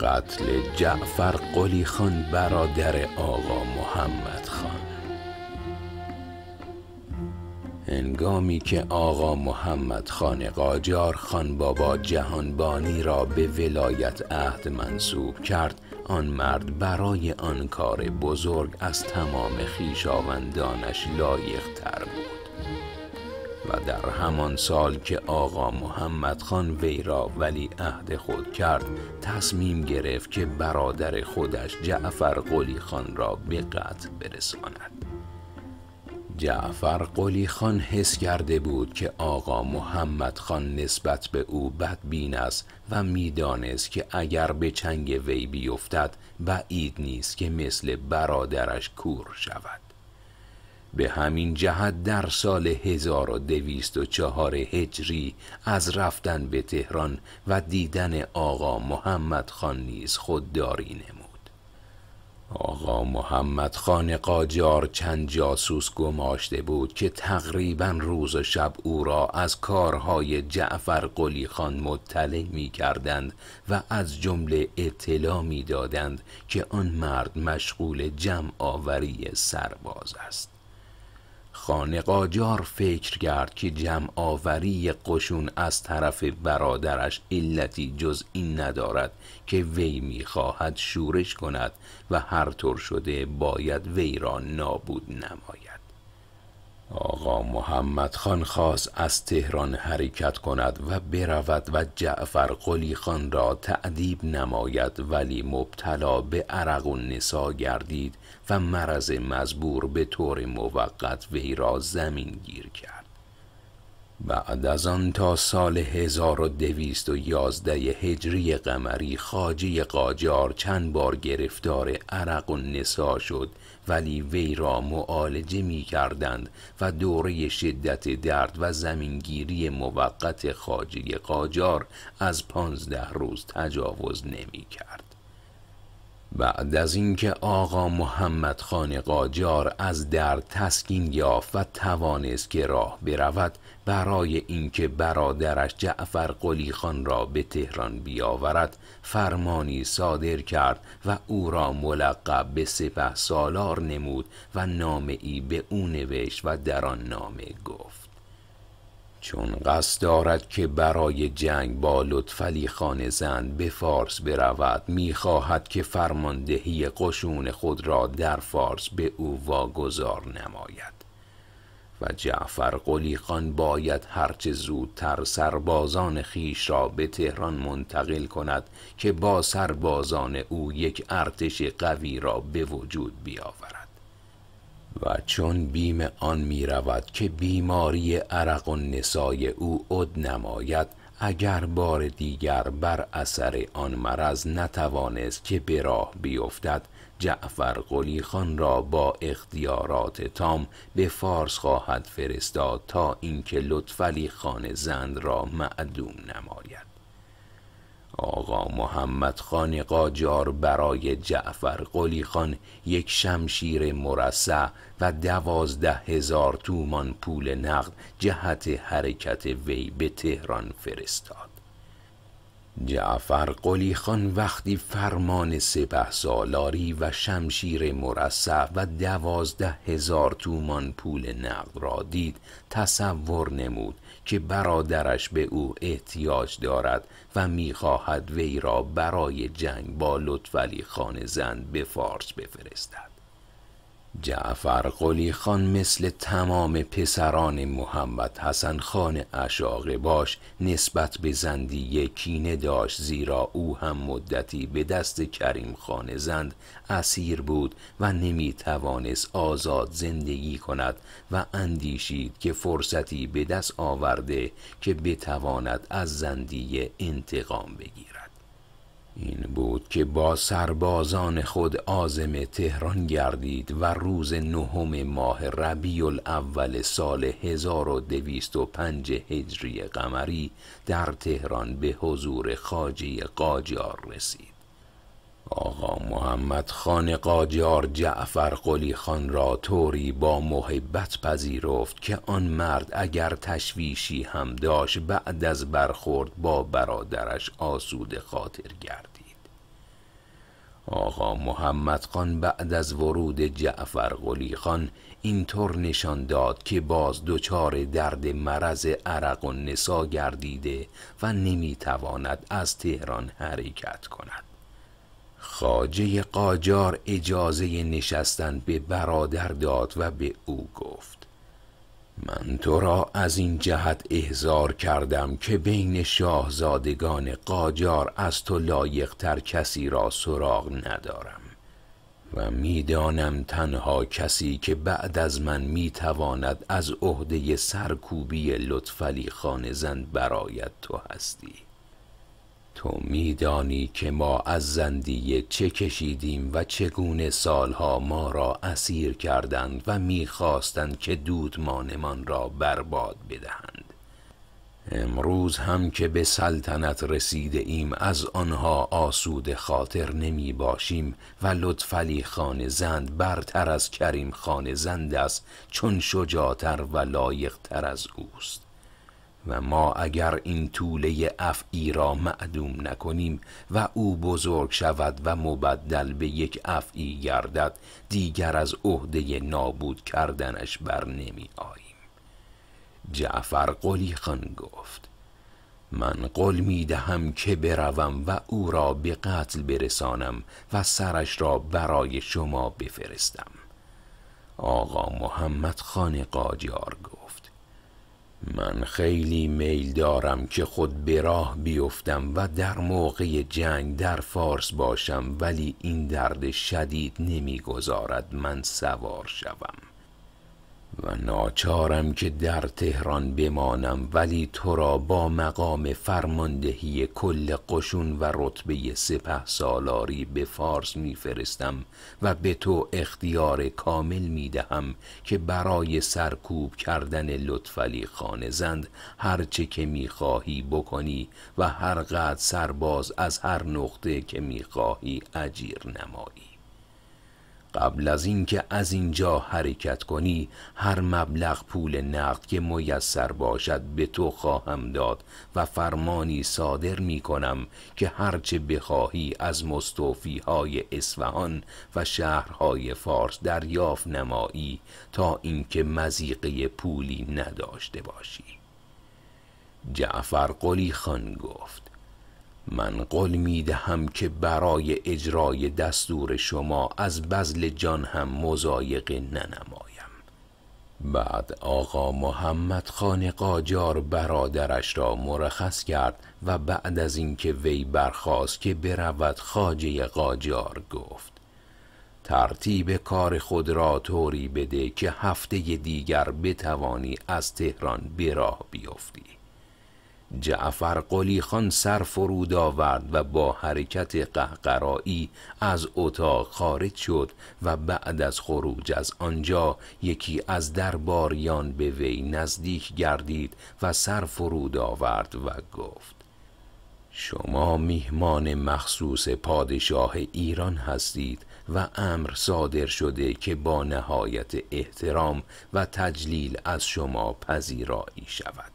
قتل جعفر قلی خان برادر آقا محمد خان انگامی که آقا محمد خان قاجار خان بابا جهانبانی را به ولایت عهد منصوب کرد آن مرد برای آن کار بزرگ از تمام خیشاوندانش لایق تر بود در همان سال که آقا محمد خان وی را ولی عهد خود کرد تصمیم گرفت که برادر خودش جعفر قلی خان را به قتل برساند جعفر قلی خان حس کرده بود که آقا محمد خان نسبت به او بدبین است و میدانست که اگر به چنگ وی بیفتد بعید نیست که مثل برادرش کور شود به همین جهت در سال 1204 هجری از رفتن به تهران و دیدن آقا محمد خان نیز خودداری نمود آقا محمد خان قاجار چند جاسوس گماشته بود که تقریبا روز و شب او را از کارهای جعفر قلی خان مطلع می کردند و از جمله اطلاع می دادند که آن مرد مشغول جمع آوری سرباز است خانه قاجار فکر کرد که جمع آوری قشون از طرف برادرش علتی جز این ندارد که وی خواهد شورش کند و هر طور شده باید وی را نابود نماید آقا محمد خان خواست از تهران حرکت کند و برود و جعفر قلی خان را تعدیب نماید ولی مبتلا به عرق و نسا گردید و مرض مزبور به طور موقت وی را زمین گیر کرد بعد از آن تا سال 1211 هجری قمری خاجی قاجار چند بار گرفتار عرق و نسا شد ولی وی را معالجه می کردند و دوره شدت درد و زمینگیری موقت خاجه قاجار از پانزده روز تجاوز نمی کرد. بعد از اینکه آقا محمد خان قاجار از در تسکین یافت و توانست که راه برود برای اینکه برادرش جعفر قلی خان را به تهران بیاورد فرمانی صادر کرد و او را ملقب به سپه سالار نمود و نامه ای به او نوشت و در آن نامه گفت چون قصد دارد که برای جنگ با لطفلی خان زن به فارس برود میخواهد که فرماندهی قشون خود را در فارس به او واگذار نماید و جعفر قلیقان باید هرچه زودتر سربازان خیش را به تهران منتقل کند که با سربازان او یک ارتش قوی را به وجود بیاورد و چون بیم آن می رود که بیماری عرق و نسای او اد نماید اگر بار دیگر بر اثر آن مرض نتوانست که به راه بیفتد جعفر قلی خان را با اختیارات تام به فارس خواهد فرستاد تا اینکه لطفعلی خان زند را معدوم نماید آقا محمد خان قاجار برای جعفر قلی خان یک شمشیر مرسع و دوازده هزار تومان پول نقد جهت حرکت وی به تهران فرستاد جعفر قلی خان وقتی فرمان سپه سالاری و شمشیر مرصع و دوازده هزار تومان پول نقد را دید تصور نمود که برادرش به او احتیاج دارد و میخواهد وی را برای جنگ با لطفعلی خان زند به فارس بفرستد جعفر قلی خان مثل تمام پسران محمد حسن خان اشاق باش نسبت به زندیه کینه داشت زیرا او هم مدتی به دست کریم خان زند اسیر بود و نمی توانست آزاد زندگی کند و اندیشید که فرصتی به دست آورده که بتواند از زندی انتقام بگیرد. این بود که با سربازان خود آزم تهران گردید و روز نهم ماه ربیع الاول سال 1205 هجری قمری در تهران به حضور خاجی قاجار رسید آقا محمد خان قاجار جعفر قلی خان را طوری با محبت پذیرفت که آن مرد اگر تشویشی هم داشت بعد از برخورد با برادرش آسود خاطر گردید آقا محمد خان بعد از ورود جعفر قلی خان اینطور نشان داد که باز دچار درد مرض عرق و نسا گردیده و نمیتواند از تهران حرکت کند خاجه قاجار اجازه نشستن به برادر داد و به او گفت من تو را از این جهت احضار کردم که بین شاهزادگان قاجار از تو لایقتر کسی را سراغ ندارم و میدانم تنها کسی که بعد از من میتواند از عهده سرکوبی لطفلی خانزند برایت تو هستی تو میدانی که ما از زندیه چه کشیدیم و چگونه سالها ما را اسیر کردند و میخواستند که دودمانمان را برباد بدهند امروز هم که به سلطنت رسیده ایم از آنها آسود خاطر نمی باشیم و لطفلی خان زند برتر از کریم خان زند است چون شجاعتر و لایقتر از اوست و ما اگر این طوله افعی را معدوم نکنیم و او بزرگ شود و مبدل به یک افعی گردد دیگر از عهده نابود کردنش بر نمی آییم جعفر قلی خان گفت من قول می دهم که بروم و او را به قتل برسانم و سرش را برای شما بفرستم آقا محمد خان قاجار گفت من خیلی میل دارم که خود به راه بیفتم و در موقع جنگ در فارس باشم ولی این درد شدید نمیگذارد من سوار شوم و ناچارم که در تهران بمانم ولی تو را با مقام فرماندهی کل قشون و رتبه سپه سالاری به فارس میفرستم و به تو اختیار کامل دهم که برای سرکوب کردن لطفلی خان زند هرچه که خواهی بکنی و هر قد سرباز از هر نقطه که خواهی اجیر نمایی قبل از اینکه از اینجا حرکت کنی هر مبلغ پول نقد که میسر باشد به تو خواهم داد و فرمانی صادر می کنم که هرچه بخواهی از مستوفی های اسفهان و شهرهای فارس دریافت نمایی تا اینکه مزیقه پولی نداشته باشی جعفر قلی خان گفت من قول می که برای اجرای دستور شما از بزل جان هم مزایق ننمایم بعد آقا محمد خان قاجار برادرش را مرخص کرد و بعد از اینکه وی برخاست که برود خاجه قاجار گفت ترتیب کار خود را طوری بده که هفته دیگر بتوانی از تهران به راه بیفتی جعفر قلی خان سر فرود آورد و با حرکت قهقرایی از اتاق خارج شد و بعد از خروج از آنجا یکی از درباریان به وی نزدیک گردید و سر فرود آورد و گفت شما میهمان مخصوص پادشاه ایران هستید و امر صادر شده که با نهایت احترام و تجلیل از شما پذیرایی شود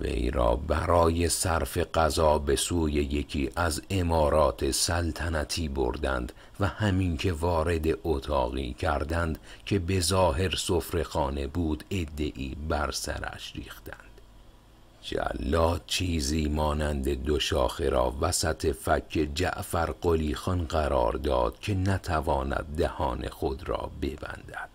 وی را برای صرف غذا به سوی یکی از امارات سلطنتی بردند و همین که وارد اتاقی کردند که به ظاهر خانه بود ادعی بر سرش ریختند جلاد چیزی مانند دو شاخه را وسط فک جعفر قلیخان قرار داد که نتواند دهان خود را ببندد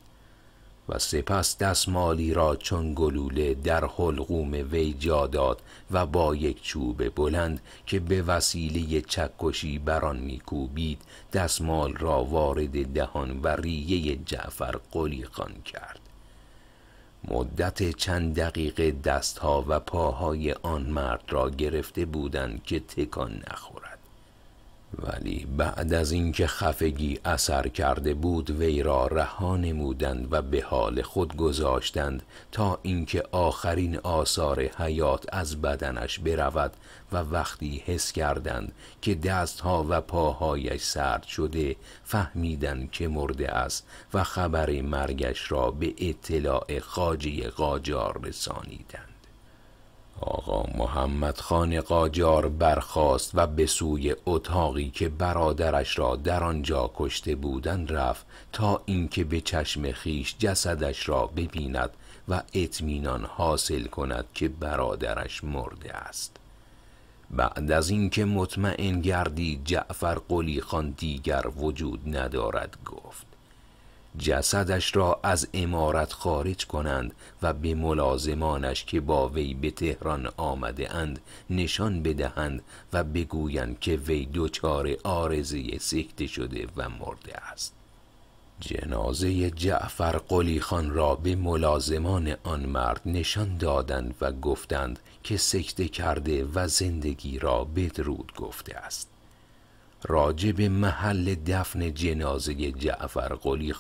و سپس دستمالی را چون گلوله در حلقوم وی جا داد و با یک چوب بلند که به وسیله چکشی بران میکوبید دستمال را وارد دهان و ریه جعفر قلیقان کرد مدت چند دقیقه دستها و پاهای آن مرد را گرفته بودند که تکان نخورد ولی بعد از اینکه خفگی اثر کرده بود وی را رها نمودند و به حال خود گذاشتند تا اینکه آخرین آثار حیات از بدنش برود و وقتی حس کردند که دستها و پاهایش سرد شده فهمیدند که مرده است و خبر مرگش را به اطلاع خاجه قاجار رسانیدند آقا محمد خان قاجار برخاست و به سوی اتاقی که برادرش را در آنجا کشته بودند رفت تا اینکه به چشم خیش جسدش را ببیند و اطمینان حاصل کند که برادرش مرده است بعد از اینکه مطمئن گردید جعفر قلی خان دیگر وجود ندارد گفت جسدش را از امارت خارج کنند و به ملازمانش که با وی به تهران آمده اند نشان بدهند و بگویند که وی دوچار آرزی سکته شده و مرده است جنازه جعفر قلی خان را به ملازمان آن مرد نشان دادند و گفتند که سکته کرده و زندگی را بدرود گفته است راجب محل دفن جنازه جعفر قلی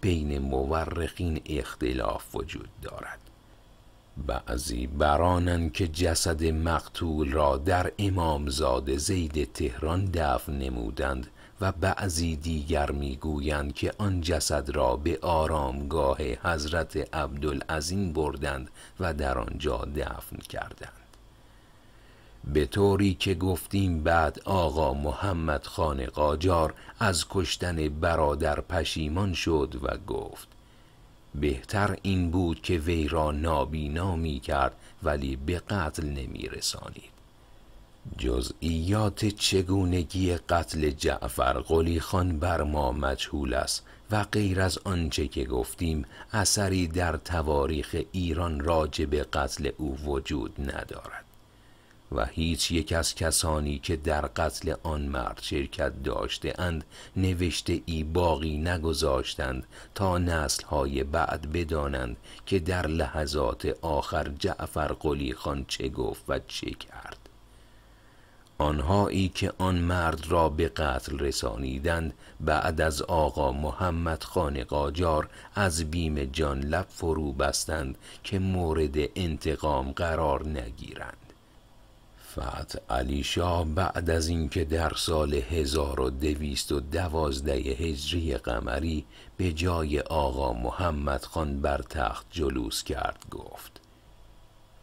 بین مورخین اختلاف وجود دارد بعضی برانند که جسد مقتول را در امامزاده زید تهران دفن نمودند و بعضی دیگر میگویند که آن جسد را به آرامگاه حضرت عبدالعظیم بردند و در آنجا دفن کردند به طوری که گفتیم بعد آقا محمد خان قاجار از کشتن برادر پشیمان شد و گفت بهتر این بود که وی را نابینا می کرد ولی به قتل نمی رسانید جزئیات چگونگی قتل جعفر قلی خان بر ما مجهول است و غیر از آنچه که گفتیم اثری در تواریخ ایران راجع به قتل او وجود ندارد و هیچ یک از کسانی که در قتل آن مرد شرکت داشته اند نوشته ای باقی نگذاشتند تا های بعد بدانند که در لحظات آخر جعفر قلی خان چه گفت و چه کرد آنهایی که آن مرد را به قتل رسانیدند بعد از آقا محمد خان قاجار از بیم جان لب فرو بستند که مورد انتقام قرار نگیرند فتح علی شاه بعد از اینکه در سال 1212 هجری قمری به جای آقا محمد خان بر تخت جلوس کرد گفت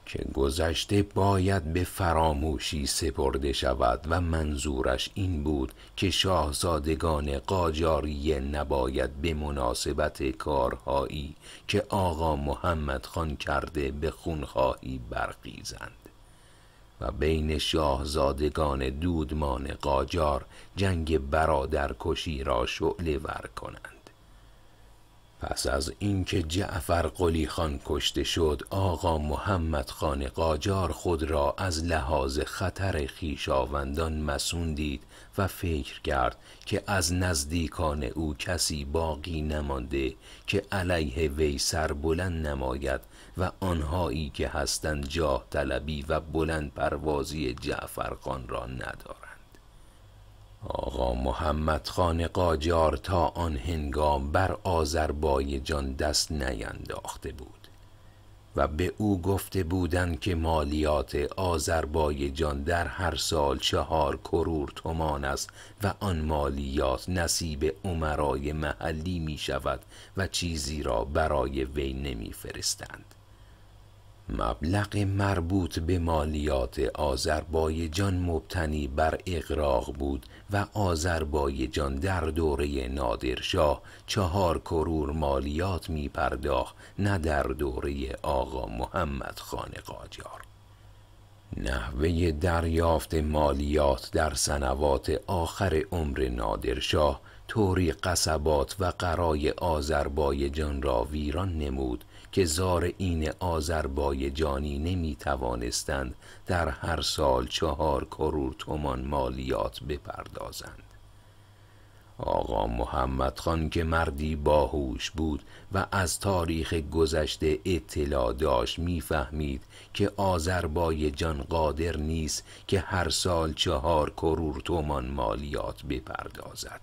که گذشته باید به فراموشی سپرده شود و منظورش این بود که شاهزادگان قاجاریه نباید به مناسبت کارهایی که آقا محمد خان کرده به خونخواهی برقیزند و بین شاهزادگان دودمان قاجار جنگ برادر کشی را شعله ور کنند پس از اینکه جعفر قلی خان کشته شد آقا محمد خان قاجار خود را از لحاظ خطر خیشاوندان مسون دید و فکر کرد که از نزدیکان او کسی باقی نمانده که علیه وی سر بلند نماید و آنهایی که هستند جاه طلبی و بلند پروازی جعفرخان را ندارند آقا محمد خان قاجار تا آن هنگام بر آذربایجان دست نینداخته بود و به او گفته بودند که مالیات آذربایجان در هر سال چهار کرور تومان است و آن مالیات نصیب عمرای محلی می شود و چیزی را برای وی نمی فرستند. مبلغ مربوط به مالیات آذربایجان مبتنی بر اقراق بود و آذربایجان در دوره نادرشاه چهار کرور مالیات می پرداخت نه در دوره آقا محمد خان قاجار نحوه دریافت مالیات در سنوات آخر عمر نادرشاه طوری قصبات و قرای آذربایجان را ویران نمود که زار این آذربایجانی نمی توانستند در هر سال چهار کرور تومان مالیات بپردازند آقا محمد خان که مردی باهوش بود و از تاریخ گذشته اطلاع داشت میفهمید که آذربایجان قادر نیست که هر سال چهار کرور تومان مالیات بپردازد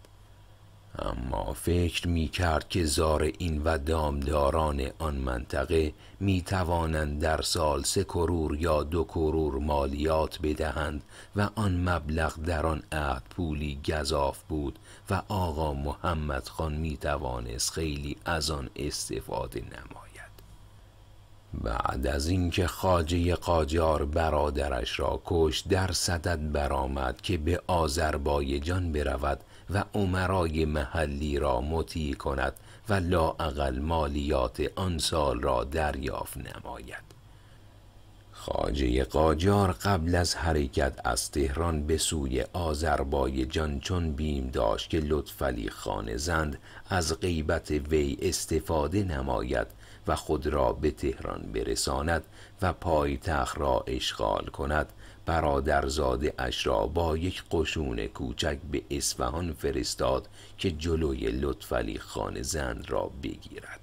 اما فکر می کرد که این و دامداران آن منطقه می توانند در سال سه کرور یا دو کرور مالیات بدهند و آن مبلغ در آن عهد پولی گذاف بود و آقا محمد خان می توانست خیلی از آن استفاده نماید بعد از اینکه خاجه قاجار برادرش را کش در صدد برآمد که به آذربایجان برود و عمرای محلی را مطیع کند و اقل مالیات آن سال را دریافت نماید خاجه قاجار قبل از حرکت از تهران به سوی آذربایجان چون بیم داشت که لطفلی خان زند از غیبت وی استفاده نماید و خود را به تهران برساند و پایتخت را اشغال کند برادرزاده اش را با یک قشون کوچک به اصفهان فرستاد که جلوی لطفعلی خان زند را بگیرد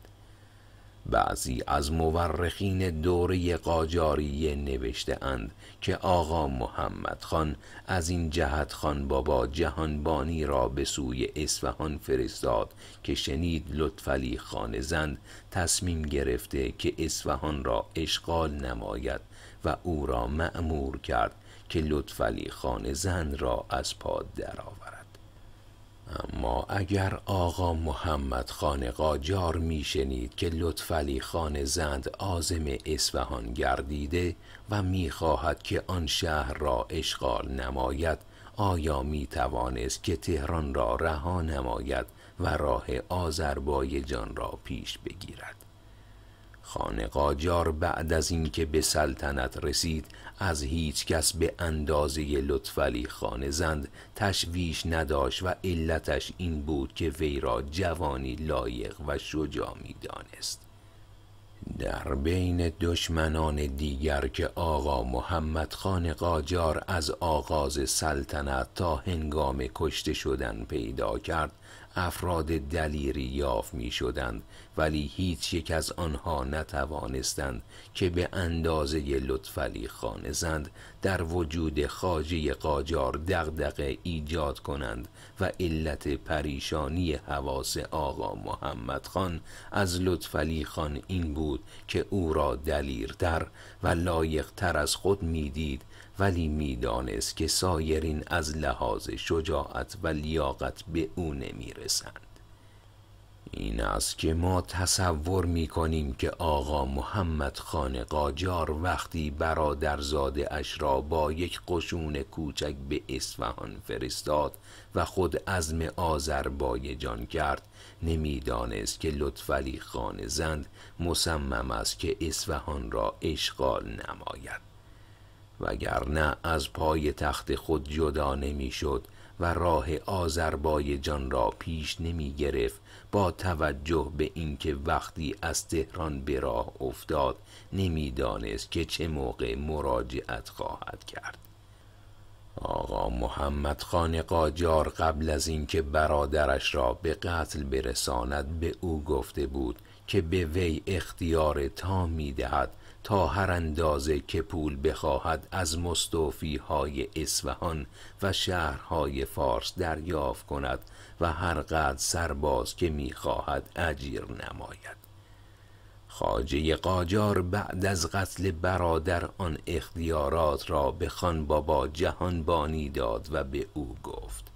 بعضی از مورخین دوره قاجاری نوشته اند که آقا محمد خان از این جهت خان بابا جهانبانی را به سوی اصفهان فرستاد که شنید لطفلی خان زند تصمیم گرفته که اصفهان را اشغال نماید و او را مأمور کرد که لطفلی خان زن را از پا درآورد اما اگر آقا محمد خان قاجار میشنید که لطفلی خان زند آزم اسفهان گردیده و میخواهد که آن شهر را اشغال نماید آیا می توانست که تهران را رها نماید و راه آذربایجان را پیش بگیرد خانه قاجار بعد از اینکه به سلطنت رسید از هیچ کس به اندازه لطفلی خانه زند تشویش نداشت و علتش این بود که وی را جوانی لایق و شجاع میدانست در بین دشمنان دیگر که آقا محمد خان قاجار از آغاز سلطنت تا هنگام کشته شدن پیدا کرد افراد دلیری یافت می شدند ولی هیچ یک از آنها نتوانستند که به اندازه لطفلی زند در وجود خاجه قاجار دغدغه ایجاد کنند و علت پریشانی حواس آقا محمد خان از لطفلی خان این بود که او را دلیرتر و تر از خود میدید ولی میدانست که سایرین از لحاظ شجاعت و لیاقت به او نمیرسند این است که ما تصور می کنیم که آقا محمد خان قاجار وقتی برادرزاده اش را با یک قشون کوچک به اصفهان فرستاد و خود عزم آذربایجان کرد نمیدانست که لطفلی خان زند مسمم است که اصفهان را اشغال نماید وگرنه از پای تخت خود جدا نمیشد و راه آذربایجان را پیش نمی گرفت با توجه به اینکه وقتی از تهران به راه افتاد نمیدانست که چه موقع مراجعت خواهد کرد آقا محمد خان قاجار قبل از اینکه برادرش را به قتل برساند به او گفته بود که به وی اختیار تا میدهد تا هر اندازه که پول بخواهد از مستوفی های اسفهان و شهرهای فارس دریافت کند و هر قد سرباز که میخواهد اجیر نماید خاجه قاجار بعد از قتل برادر آن اختیارات را به خان بابا جهانبانی داد و به او گفت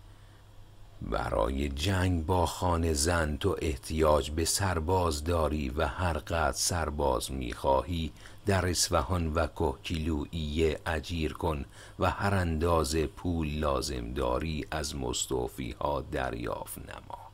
برای جنگ با خانه زن تو احتیاج به سرباز داری و هر قد سرباز میخواهی در اسفهان و کوکیلوئیه اجیر کن و هر انداز پول لازم داری از مستوفی ها دریافت نما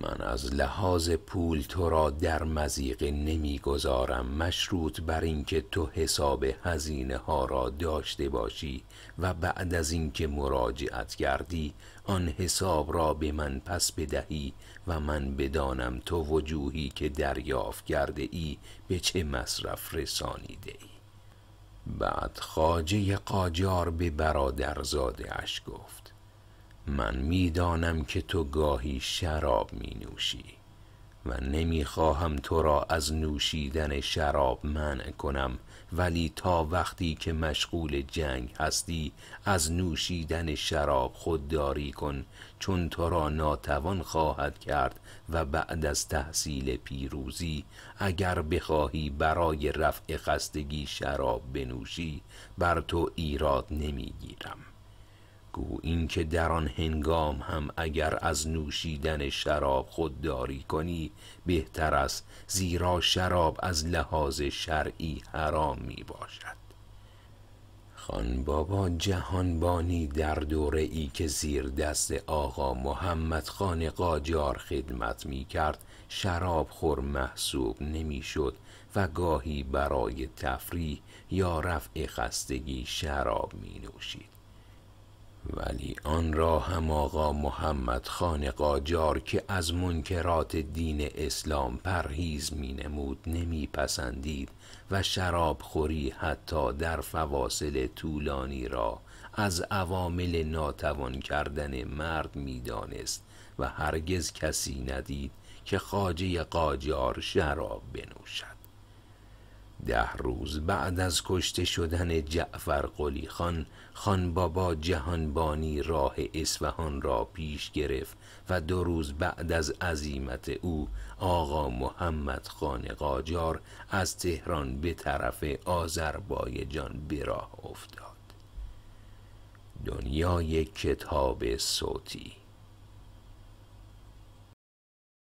من از لحاظ پول تو را در نمی نمیگذارم مشروط بر اینکه تو حساب هزینه ها را داشته باشی و بعد از اینکه مراجعت کردی آن حساب را به من پس بدهی و من بدانم تو وجوهی که دریافت کرده ای به چه مصرف رسانیده ای بعد خاجه قاجار به برادرزاده اش گفت من میدانم که تو گاهی شراب می نوشی و خواهم تو را از نوشیدن شراب منع کنم ولی تا وقتی که مشغول جنگ هستی از نوشیدن شراب خودداری کن چون تو را ناتوان خواهد کرد و بعد از تحصیل پیروزی اگر بخواهی برای رفع خستگی شراب بنوشی بر تو ایراد نمیگیرم گو اینکه در آن هنگام هم اگر از نوشیدن شراب خودداری کنی بهتر است زیرا شراب از لحاظ شرعی حرام می باشد خان بابا جهانبانی در دوره ای که زیر دست آقا محمد خان قاجار خدمت می کرد شراب خور محسوب نمی شد و گاهی برای تفریح یا رفع خستگی شراب می نوشید ولی آن را هم آقا محمد خان قاجار که از منکرات دین اسلام پرهیز می نمود نمی پسندید و شراب خوری حتی در فواصل طولانی را از عوامل ناتوان کردن مرد می دانست و هرگز کسی ندید که خاجه قاجار شراب بنوشد ده روز بعد از کشته شدن جعفر قلی خان خان بابا جهانبانی راه اصفهان را پیش گرفت و دو روز بعد از عزیمت او آقا محمد خان قاجار از تهران به طرف آذربایجان به راه افتاد دنیای کتاب صوتی